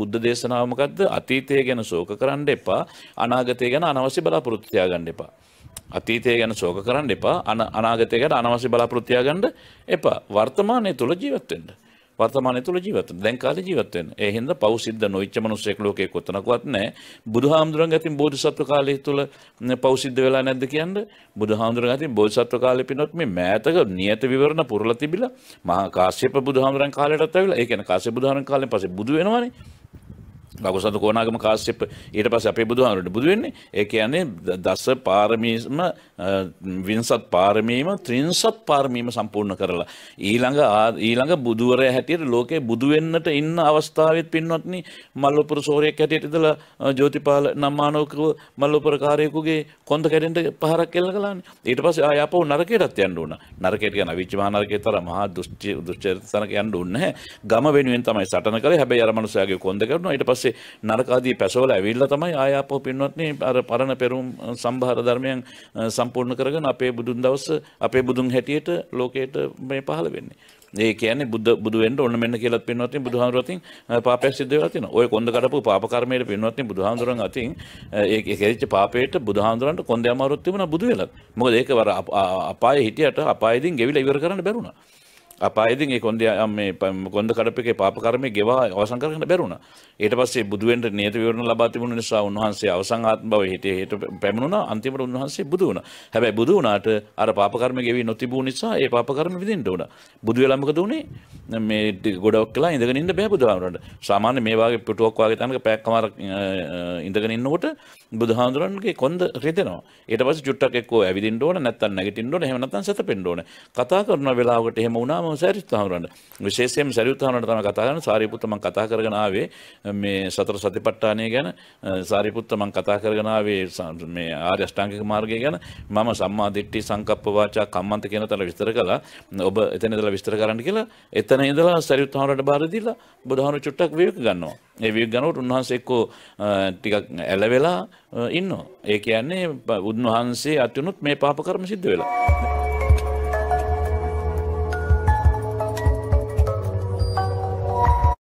බුද්ධ දේශනාවමකක්ද අතීතය ගැන සෝක කරන්න එපා අනාගතය ගැන අනවශ්‍ය බලාපොරොත්තියා ගන්න එපා. අතීතය ගැන සෝක කරන්න එපා අන අනාගතය ගැන අනවශ්‍ය බලාපොරොත්තියා ගන්න එපා වර්තමානය තුළ ජීවත්වෙන්න. වර්තමානය තුළ ජීවත් දැන් කාල ජීවත්වෙන් ඒහින්ද පෞසිද්ධ නොච්ච මනුස්සෙක් ලෝකය කොතනකවත් නෑ බුදු හාමුදුරන් ඇතින් බෝධිසත්ව කාලය තුළ පෞසිද්ධ වෙලා නැද්ද කියන්න බුදු හාමුදුරන් ඇතින් බෝධිසත්ව කාලය පිනොත් මේ මෑතක නියත විවරණ පුරල තිබිලා මහා කාශ්‍යප බුදුහාමුදුරන් කාලයටත් ඇවිල්ලා ඒ කියන්නේ කාශ්‍යප බුදුහාමුදුරන් කාලෙන් පස්සේ බුදු වෙනවනේ ලකුසඳ කෝනාගම කාශ්‍යප ඊට පස්සේ අපේ බුදුහාමුදුරට බුදු වෙන්නේ ඒ කියන්නේ දස පාරමීම වින්සත් පාරමීම ත්‍රින්සත් පාරමීම සම්පූර්ණ කරලා ඊළඟ ඊළඟ බුදුවරයා හැටියට ලෝකේ බුදු වෙන්නට ඉන්න අවස්ථාවෙත් පින්වත්නි මල්ලපුර සෝරයක් හැටියට ඉඳලා ජෝතිපාල නම්මානෝකව මල්ලපුර කාර්යකුගේ කොන්ද කැඩෙන්න පහරක් එල්ල කළානේ ඊට පස්සේ ආය අපෝ නරකයටත් යන්න උනා නරකයට යන අවිච්චමහා නරකේ තර මහා දුෂ්චි දුෂ්චරිතනක යන්න උන්නේ නැහැ ගම වෙනුවෙන් තමයි සටන කරේ හැබැයි අර මනුස්සයාගේ කොන්ද කැඩුණා ඊට පස්සේ පස්සේ නරකාදී පැසෝල ඇවිල්ල තමයි ආයාපෝ පින්වත්නේ අර පරණ පෙරුම් සම්භාර ධර්මයන් සම්පූර්ණ කරගෙන අපේ බුදුන් දවස අපේ බුදුන් හැටියට ලෝකයට මේ පහළ වෙන්නේ. ඒ කියන්නේ බුද්ධ බුදුවෙන්ට ඔන්න මෙන්න කියලත් පින්වත්නි බුදුහාමුදුරතින් පාපයක් සිද්ධ වෙලා තිනවා. ඔය කොන්ද කඩපු පාප කර්මයේ පින්වත්නි බුදුහාමුදුරන් අතින් ඒක කෙරිච්ච පාපයට බුදුහාමුදුරන්ට කොන්ද යමාරුවක් තිබුණා බුදු වෙලත්. මොකද ඒක වර අපායේ හිටියට අපායේදී ගෙවිලා ඉවර කරන්න බැරුණා. අපායතින් ඒ කොන්ද මේ කොන්ද කරපිකේ පාප කර්මය ගෙවා අවසන් කරන්න බැරුණා. ඊට පස්සේ බුදුවෙන්ට නියත විවරණ ලබා තිබුණු නිසා උන්වහන්සේ අවසන් ආත්ම භවයේ හිටියේ හේතු පැමුණා අන්තිමට උන්වහන්සේ බුදු වුණා. හැබැයි බුදු වුණාට අර පාප කර්ම ගෙවි නොතිබු නිසා ඒ පාප කර්ම විඳින්න වුණා. බුදු වෙලා මොකද උනේ? මේ ගොඩක් කළා ඉඳගෙන ඉන්න බෑ බුදුහාමුදුරන්ට. සාමාන්‍ය මේ වගේ පිටුවක් වගේ තැනක පැයක් කමාරක් ඉඳගෙන ඉන්නකොට බුදුහාමුදුරන්ගේ කොන්ද රිදෙනවා. ඊට පස්සේ චුට්ටක් එක්කෝ ඇවිදින්න ඕන නැත්තම් නැගිටින්න ඕන එහෙම නැත්තම් සතපෙන්න ඕන. කතා කරන වෙලාවකට එහෙම වුණාම ඔක්කොම සැරිත්හාමරන්ට විශේෂයෙන් සැරිුත්හාමට තම කතාගන සාරිපුත්තම කතා කරගනාවේ මේ සතර සතිපට්ටානය ගැන සාරිපුත්තමන් කතා කරගනාවේ මේ ආර්යෂ්ඨාංකික මාර්ගය ගැන මම සම්මාධිට්ටි සංකප්පවාචා කම්මන්ත කියන තල විස්තර කලා ඔබ එතන දල විස්තර කරන්න කියලා එතන ඉඳලා සැරිුත්හාමට බාරදිල්ලා බුදහනු චුට්ටක් වයක ගන්නවා ඒ විය ගනට උන්වහන්සේක්කෝ ටිකක් ඇලවෙලා ඉන්න ඒ කියන්නේ උන්වහන්සේ අත්යනුත් මේ පාප කරම සිද්ධ වෙලා.